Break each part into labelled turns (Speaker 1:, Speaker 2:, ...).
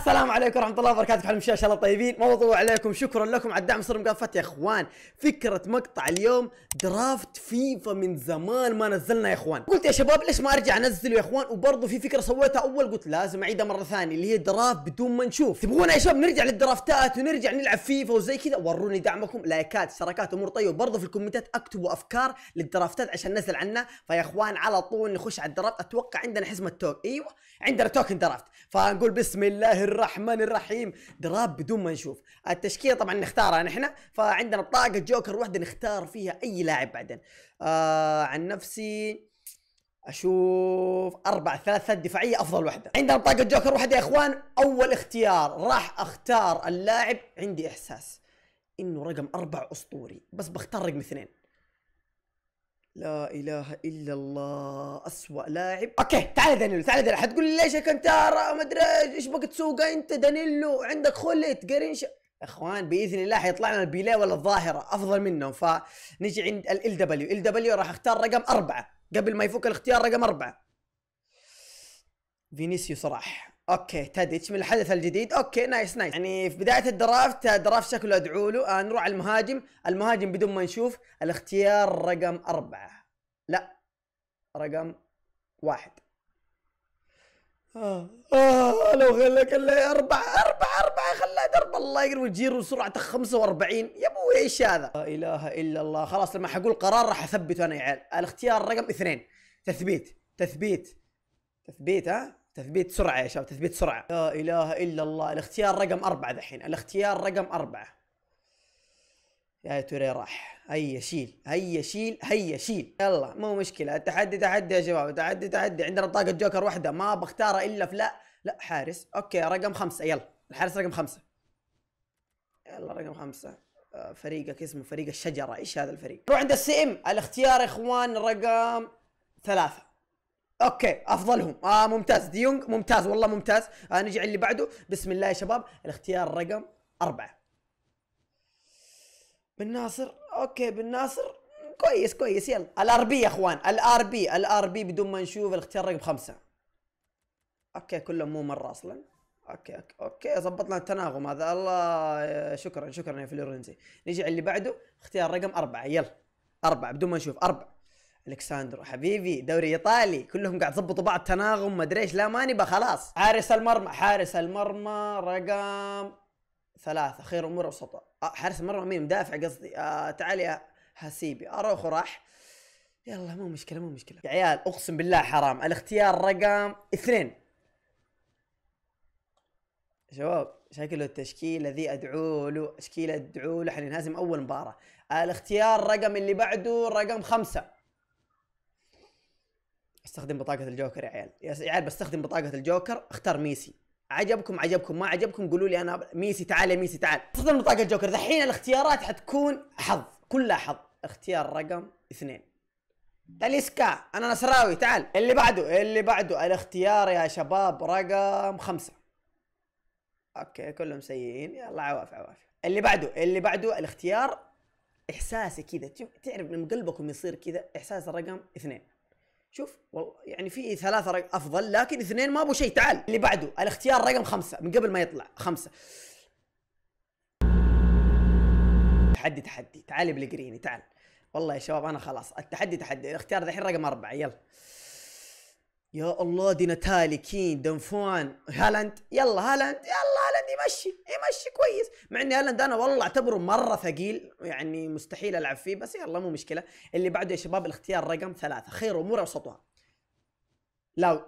Speaker 1: السلام عليكم ورحمه الله وبركاته كيف ان شاء الله طيبين موضوع عليكم شكرا لكم على الدعم صر مقافات يا اخوان فكره مقطع اليوم درافت فيفا من زمان ما نزلنا يا اخوان قلت يا شباب ليش ما ارجع انزله يا اخوان وبرضه في فكره سويتها اول قلت لازم اعيدها مره ثانيه اللي هي درافت بدون ما نشوف تبغونا يا شباب نرجع للدرافتات ونرجع نلعب فيفا وزي كذا وروني دعمكم لايكات اشتراكات امور طيبه وبرضه في الكومنتات اكتبوا افكار للدرافتات عشان نزل عنها فيا اخوان على طول نخش على الدرافت اتوقع عندنا حزمه توك ايوه عندنا توكن درافت فنقول بسم الله الرحمن الرحيم دراب بدون ما نشوف التشكيله طبعا نختارها نحن فعندنا بطاقه جوكر واحده نختار فيها اي لاعب بعدين آه عن نفسي اشوف اربع ثلاثة دفاعيه افضل وحده عندنا بطاقه جوكر واحده يا اخوان اول اختيار راح اختار اللاعب عندي احساس انه رقم اربع اسطوري بس بختار رقم اثنين لا اله الا الله اسوء لاعب اوكي تعال دانيلو تعال دانيلو حتقول لي ليش كنتارا ما ادري ايش بك تسوق انت دانيلو عندك خلت قرنش اخوان باذن الله حيطلع لنا البيلي ولا الظاهره افضل منهم فنجي عند ال دبليو ال دبليو راح اختار رقم اربعه قبل ما يفك الاختيار رقم اربعه فينيسيو صراحه اوكي تاديتش من الحدث الجديد اوكي نايس نايس يعني في بدايه الدرافت درافت شكله ادعو له آه نروح على المهاجم المهاجم بدون ما نشوف الاختيار رقم أربعة لا رقم واحد آه. آه لو خليك أربعة أربعة أربعة خليها درب الله يقرب الجير وسرعته 45 يا ابوي ايش هذا؟ لا إله إلا الله خلاص لما حقول قرار راح أثبته أنا يا عيال الاختيار رقم اثنين تثبيت تثبيت تثبيت ها تثبيت سرعة يا شباب تثبيت سرعة لا إله إلا الله الاختيار رقم أربعة دحين الاختيار رقم أربعة يا توري راح هيا شيل هيا شيل هيا شيل يلا مو مشكلة التحدي تحدي يا شباب تحدي تحدي عندنا طاقة جوكر واحدة ما بختارها إلا في لا لا حارس أوكي رقم خمسة يلا الحارس رقم خمسة يلا رقم خمسة آه، فريقك اسمه فريق الشجرة ايش هذا الفريق؟ نروح عند السي ام الاختيار يا اخوان رقم ثلاثة اوكي افضلهم اه ممتاز ديونج ممتاز والله ممتاز آه نجي على اللي بعده بسم الله يا شباب الاختيار رقم أربعة بن ناصر اوكي بن ناصر كويس كويس يلا الار بي يا اخوان الار بي الار بي بدون ما نشوف الاختيار رقم خمسة اوكي كلهم مو مرة اصلا اوكي اوكي, أوكي. التناغم هذا الله آه، شكرا شكرا يا فلورنزي نجي على اللي بعده اختيار رقم أربعة يلا أربعة بدون ما نشوف أربعة الكساندرو حبيبي دوري ايطالي كلهم قاعد يظبطوا بعض تناغم مدري ايش لا ما نبى خلاص حارس المرمى حارس المرمى رقم ثلاثة خير امور وسطى آه، حارس المرمى مين مدافع قصدي آه تعال يا حسيبي اروخو راح يلا مو مشكلة مو مشكلة يا عيال اقسم بالله حرام الاختيار رقم اثنين شباب شكله التشكيله ذي ادعو له تشكيله ادعو له حننهزم اول مباراه الاختيار رقم اللي بعده رقم خمسه استخدم بطاقة الجوكر يا عيال يا عيال بستخدم بطاقة الجوكر اختار ميسي عجبكم عجبكم ما عجبكم قولوا لي انا ميسي تعال يا ميسي تعال استخدم بطاقة الجوكر دحين الاختيارات حتكون حظ كلها حظ اختيار رقم اثنين تاليسكا انا نصراوي تعال اللي بعده اللي بعده الاختيار يا شباب رقم خمسة اوكي كلهم سيئين يلا عواف عواف اللي بعده اللي بعده الاختيار احساسي كذا تعرف من قلبكم يصير كذا احساس رقم اثنين شوف والله يعني في ثلاثة رقم افضل لكن اثنين ما ابو شيء تعال اللي بعده الاختيار رقم خمسة من قبل ما يطلع خمسة تحدي تحدي تعالي بالجريني تعال والله يا شباب انا خلاص التحدي تحدي الاختيار دحين رقم أربعة يلا يا الله دي نتالي كين دنفوان هالاند يلا هالاند يلا هالاند يمشي يمشي كويس مع اني هالاند انا والله اعتبره مره ثقيل يعني مستحيل العب فيه بس يلا مو مشكله اللي بعده يا شباب الاختيار رقم ثلاثه خير امور اوسطها لاو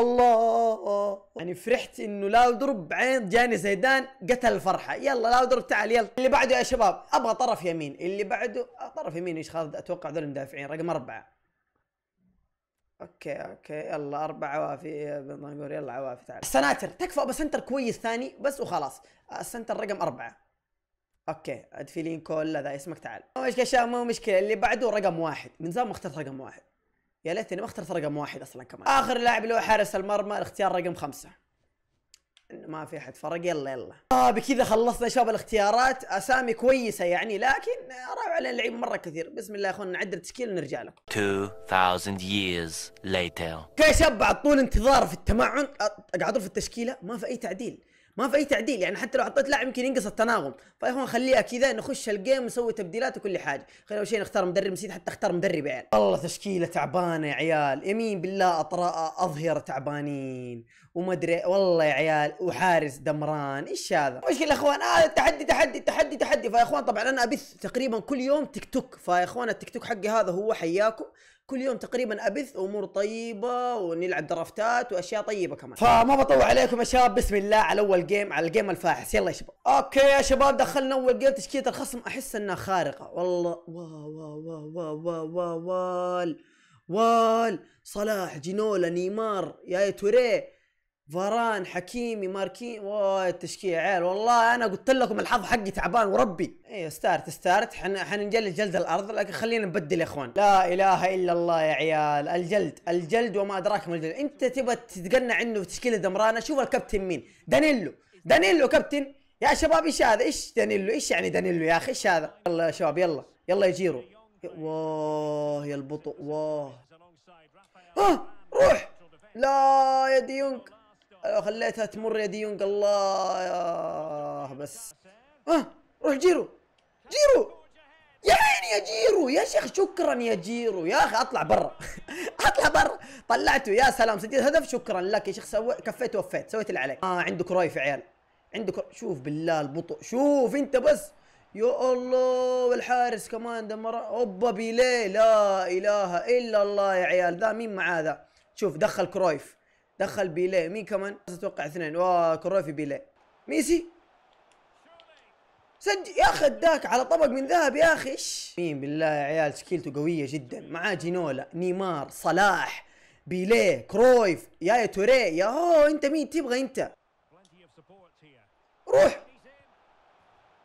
Speaker 1: الله يعني فرحت انه لاو درب بعين جاني زيدان قتل الفرحه يلا لاو درب تعال يلا اللي بعده يا شباب ابغى طرف يمين اللي بعده آه، طرف يمين ايش خالد اتوقع ذول المدافعين رقم اربعه اوكي اوكي يلا اربع عوافي بن إيه، يلا عوافي تعال السناتر تكفى بسنتر كويس ثاني بس وخلاص السنتر رقم اربعه اوكي ادفيلين كول ذا اسمك تعال مو مشكله مو مشكله اللي بعده رقم واحد من زمان ما اخترت رقم واحد يا ليتني ما اخترت رقم واحد اصلا كمان اخر لاعب اللي هو حارس المرمى الاختيار رقم خمسه ما في احد فرق يلا يلا آه بكذا خلصنا شباب الاختيارات اسامي كويسه يعني لكن راعوا علينا اللعيبه مره كثير بسم الله يا اخوان نعدل التشكيل ونرجع لكم 2000 years later كيف شباب طول انتظار في التمعن قاعد في التشكيله ما في اي تعديل ما في اي تعديل يعني حتى لو حطيت لاعب يمكن ينقص التناغم فيا اخوان خليها كذا نخش الجيم نسوي تبديلات وكل حاجه خلينا اول شيء نختار مدرب نسيت حتى اختار مدرب يعني والله تشكيله تعبانه يا عيال يمين بالله اطراء اظهر تعبانين ادري والله يا عيال وحارس دمران ايش هذا مشكله يا اخوان هذا آه تحدي تحدي تحدي تحدي فيا اخوان طبعا انا ابث تقريبا كل يوم تيك توك فيا اخوان التيك توك حقي هذا هو حياكم كل يوم تقريبا ابث امور طيبه ونلعب درافتات واشياء طيبه كمان فما بطول عليكم يا شباب بسم الله على اول جيم على الجيم الفاحص يلا يا شباب اوكي يا شباب دخلنا اول جيم تشكيله الخصم احس انها خارقه والله واو واو واو واو واو واو وال وال صلاح جنولا نيمار يا توريه فاران حكيمي ماركين اوه التشكيله عيال والله انا قلت لكم الحظ حقي تعبان وربي ايوه ستارت ستارت حننجلد جلد الارض لكن خلينا نبدل يا اخوان لا اله الا الله يا عيال الجلد الجلد وما ادراك ما الجلد انت تبغى تتقنع انه في تشكيله دمرانه شوف الكابتن مين دانيلو دانيلو كابتن يا شباب ايش هذا ايش دانيلو ايش يعني دانيلو يا اخي ايش هذا يلا يا شباب يلا يلا يجيروا واه يا البطء واه آه روح لا يا ديونج آه، خليتها تمر يا ديونج الله بس اه روح جيرو جيرو يا عيني يا جيرو يا شيخ شكرا يا جيرو يا اخي اطلع برا اطلع برا طلعته يا سلام سجلت هدف شكرا لك يا شيخ سو... كفيت ووفيت سويت اللي عليك اه عندك رويف يا عيال عندك شوف بالله البطء شوف انت بس يا الله والحارس كمان دمر اوبا بيليه لا اله الا الله يا عيال ذا مين معاه ذا شوف دخل كرويف دخل بيليه مين كمان؟ اتوقع اثنين وكروي في بيليه ميسي سجل يا اخي اداك على طبق من ذهب يا اخي ايش مين بالله يا عيال تشكيلته قويه جدا معاه جينولا نيمار صلاح بيليه كرويف يا يا توري يا هو انت مين تبغى انت روح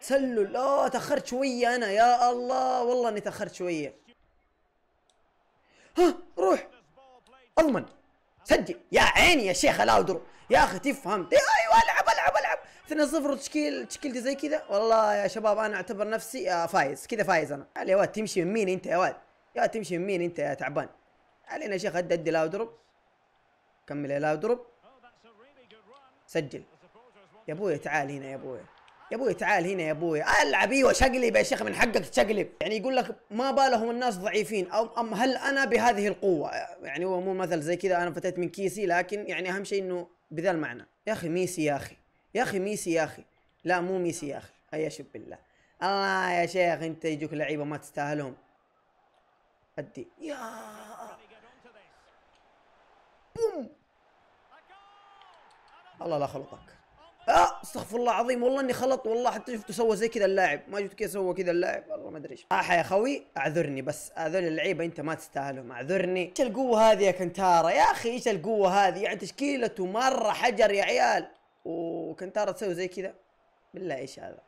Speaker 1: تسلل اه تاخرت شويه انا يا الله والله اني تاخرت شويه ها روح اضمن سجل يا عيني يا شيخ الاودرو يا اخي تفهم إيه، ايوه العب العب العب 2 0 تشكيل تشكيلتي زي كذا والله يا شباب انا اعتبر نفسي آه، فايز كذا فايز انا يا واد تمشي من مين انت يا واد يا تمشي من مين انت يا تعبان علينا يا شيخ ادي ادي لا اضرب كمل لا اضرب oh, سجل يا ابوي تعال هنا يا ابوي يا ابوي تعال هنا يا ابوي العب ايوه شقلب يا شيخ من حقك تشقلب يعني يقول لك ما بالهم الناس ضعيفين او ام هل انا بهذه القوه يعني هو مو مثل زي كذا انا فتيت من كيسي لكن يعني اهم شيء انه بذا المعنى يا اخي ميسي يا اخي يا اخي ميسي يا اخي لا مو ميسي يا اخي اي شب بالله الله يا شيخ انت يجوك لعيبه ما تستاهلهم ادي يا بوم الله لا خلقك اه استغفر الله العظيم والله اني خلط والله حتى شفته سوى زي كذا اللاعب ما شفت كيف سوى كذا اللاعب والله ما ادري ايش آه يا خوي اعذرني بس هذول اللعيبه انت ما تستاهلهم اعذرني ايش القوه هذه يا كنتارا يا اخي ايش القوه هذه يعني تشكيلته مره حجر يا عيال وكنتارا تسوي زي كذا بالله ايش هذا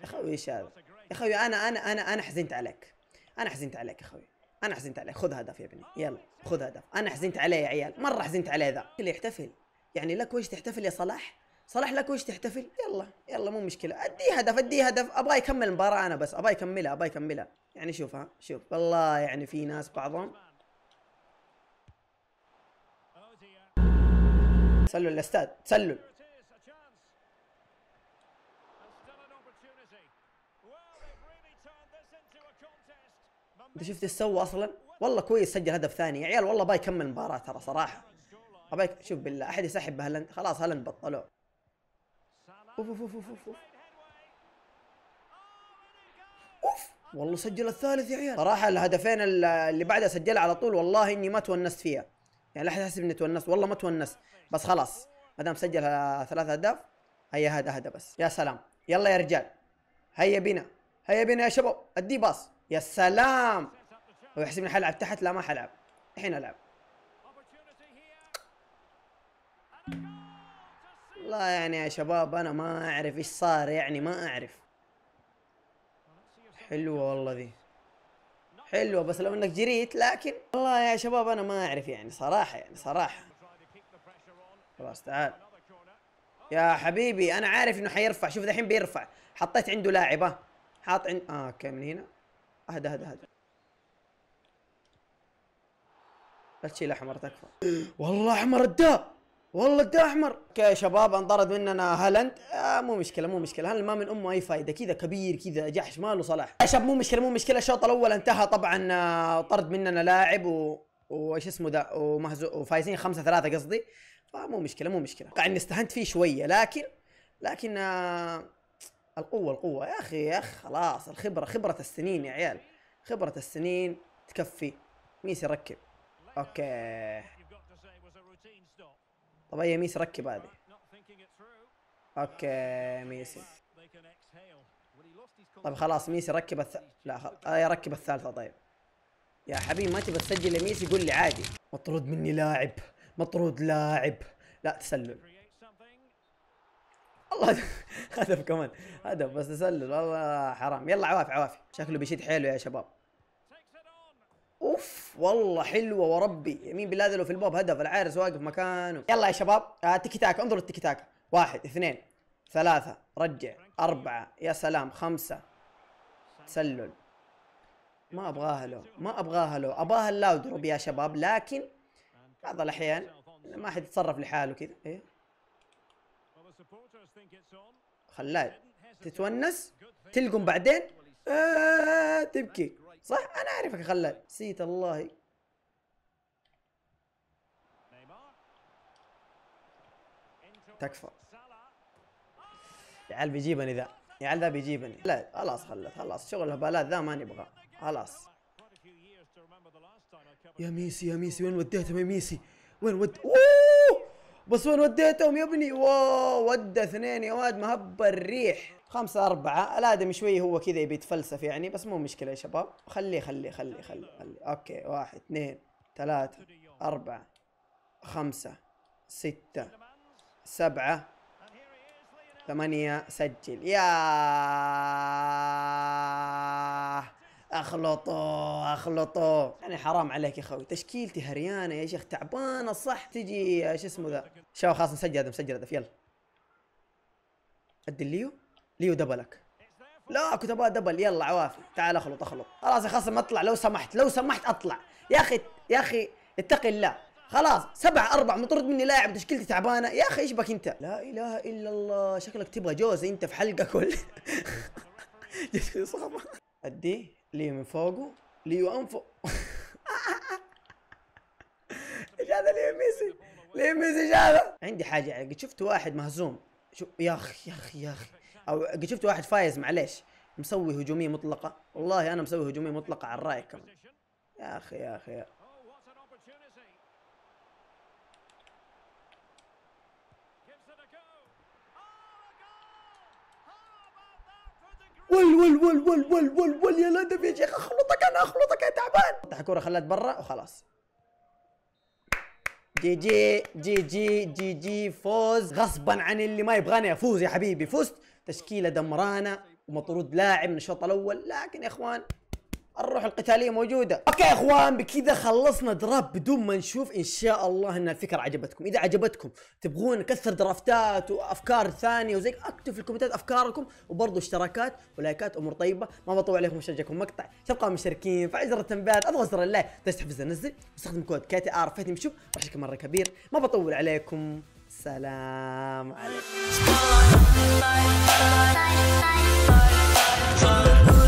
Speaker 1: يا خوي ايش هذا يا خوي انا انا انا انا حزنت عليك انا حزنت عليك يا خوي انا حزنت عليك خذ هدف يا ابني يلا خذ هدف انا حزنت عليه يا عيال مره حزنت عليه ذا اللي يحتفل يعني لك وجه تحتفل يا صلاح صلاح لك وش تحتفل يلا يلا مو مشكله اديه هدف اديه هدف ابغى يكمل المباراه انا بس ابغى يكملها ابغى يكملها يعني شوف ها شوف والله يعني في ناس بعضهم تسلل الاستاذ تسلل انت شفت ايش سوى اصلا؟ والله كويس سجل هدف ثاني يا عيال والله باي يكمل المباراه ترى صراحه ابيك شوف بالله احد يسحب بهلند خلاص هلند بطلوه اوف اوف اوف اوف, أوف. اوف والله سجل الثالث يا عيال صراحة الهدفين اللي بعدها سجلها على طول والله اني ما تونست فيها يعني لا احد يحسب اني تونست والله ما تونست بس خلاص ما دام سجل ثلاث اهداف هيا هذا هذا بس يا سلام يلا يا رجال هيا بنا هيا بنا يا شباب ادي باص يا سلام ويحسبني حلعب تحت لا ما حلعب الحين العب والله يعني يا شباب انا ما اعرف ايش صار يعني ما اعرف حلوه والله ذي حلوه بس لو انك جريت لكن والله يا شباب انا ما اعرف يعني صراحه يعني صراحه خلاص تعال يا حبيبي انا عارف انه حيرفع شوف الحين بيرفع حطيت عنده لاعب حاط عند اه اوكي من هنا اهدى اهدى اهدى لا تشيل احمر تكفى والله احمر اداه والله ده احمر كشباب انطرد مننا هالاند آه مو مشكله مو مشكله هالاند ما من امه اي فايده كذا كبير كذا جحش ماله صلاح يا شباب مو مشكله مو مشكله الشوط الاول انتهى طبعا آه، طرد مننا لاعب و وايش اسمه ده ومهزو وفايزين 5 3 قصدي فمو مشكله مو مشكله اتوقع اني استهنت فيه شويه لكن لكن آه القوه القوه يا اخي يا اخي خلاص الخبره خبره السنين يا عيال خبره السنين تكفي ميسي ركب اوكي طب يا ميسي ركب هذه اوكي ميسي طيب خلاص ميسي ركب الث... لا خل... آه ركب الثالثه طيب يا حبيبي ما تبي تسجل لميسي قول لي عادي مطرود مني لاعب مطرود لاعب لا تسلل الله هدف كمان هدف بس تسلل والله حرام يلا عوافي عوافي شكله بيشد حيله يا شباب اوف والله حلوه وربي يمين بالله هذا لو في البوب هدف العارس واقف مكانه يلا يا شباب آه تيكي تاك انظروا التيكي تاك واحد اثنين ثلاثة رجع أربعة يا سلام خمسة تسلل ما أبغاها له ما أبغاها له أباها اللاودروب يا شباب لكن بعض الأحيان ما حد يتصرف لحاله كذا إيه خلاه تتونس تلقم بعدين آه تبكي صح انا اعرفك يا خلال نسيت الله تكفى يا عيال بيجيبني ذا يا عيال ذا بيجيبني لا خلاص خلت خلاص شغل الهبالات ذا ما نبغاه خلاص يا ميسي يا ميسي وين وديتهم يا ميسي وين ود اوه بس وين وديتهم يا ابني واو ودى اثنين يا واد مهب الريح خمسة أربعة الآدمي شوي هو كذا يبي يتفلسف يعني بس مو مشكلة يا شباب خليه خليه خليه خليه خلي. أوكي واحد اثنين ثلاثة أربعة خمسة ستة سبعة ثمانية سجل يا اخلطوا اخلطوا يعني حرام عليك يا خوي تشكيلتي هريانه يا شيخ تعبانه صح تجي شو اسمه ذا شو خلاص نسجل هذا مسجل هذا يلا ادي ليو ليو دبلك لا كنت ابغى دبل يلا عوافي تعال اخلط اخلط خلاص يا خصم اطلع لو سمحت لو سمحت اطلع يا اخي يا اخي اتقي الله خلاص سبعة أربعة مطرد مني لاعب تشكيلتي تعبانة يا أخي إيش بك أنت لا إله إلا الله شكلك تبغى جوز أنت في حلقة كل ادي ليو من فوقه ليو انفو إيش هذا ليو ميسي ليو ميسي إيش هذا عندي حاجة قد شفت واحد مهزوم شو يا أخي يا أخي يا أخي او قد شفت واحد فايز معليش مسوي هجوميه مطلقه والله انا مسوي هجوميه مطلقه على رايكم يا اخي يا اخي ول ول ول ول ول ول ول يا لدف يا شيخ اخلطك انا اخلطك يا تعبان فتح كوره خلات برا وخلاص جي جي جي جي جي جي فوز غصبا عن اللي ما يبغاني افوز يا حبيبي فزت تشكيله دمرانه ومطرود لاعب من الشوط الاول لكن يا اخوان الروح القتاليه موجوده اوكي يا اخوان بكذا خلصنا دراب بدون ما نشوف ان شاء الله ان الفكره عجبتكم اذا عجبتكم تبغون نكثر درافتات وافكار ثانيه وزي اكتبوا في الكومنتات افكاركم وبرضه اشتراكات ولايكات امور طيبه ما بطول عليكم وشجعكم مقطع تبقوا مشتركين فعل زر التنبيهات اضغط زر اللايك تستحفز انزل واستخدم كود كي تي ار فهد شوف راح مره كبير ما بطول عليكم السلام عليكم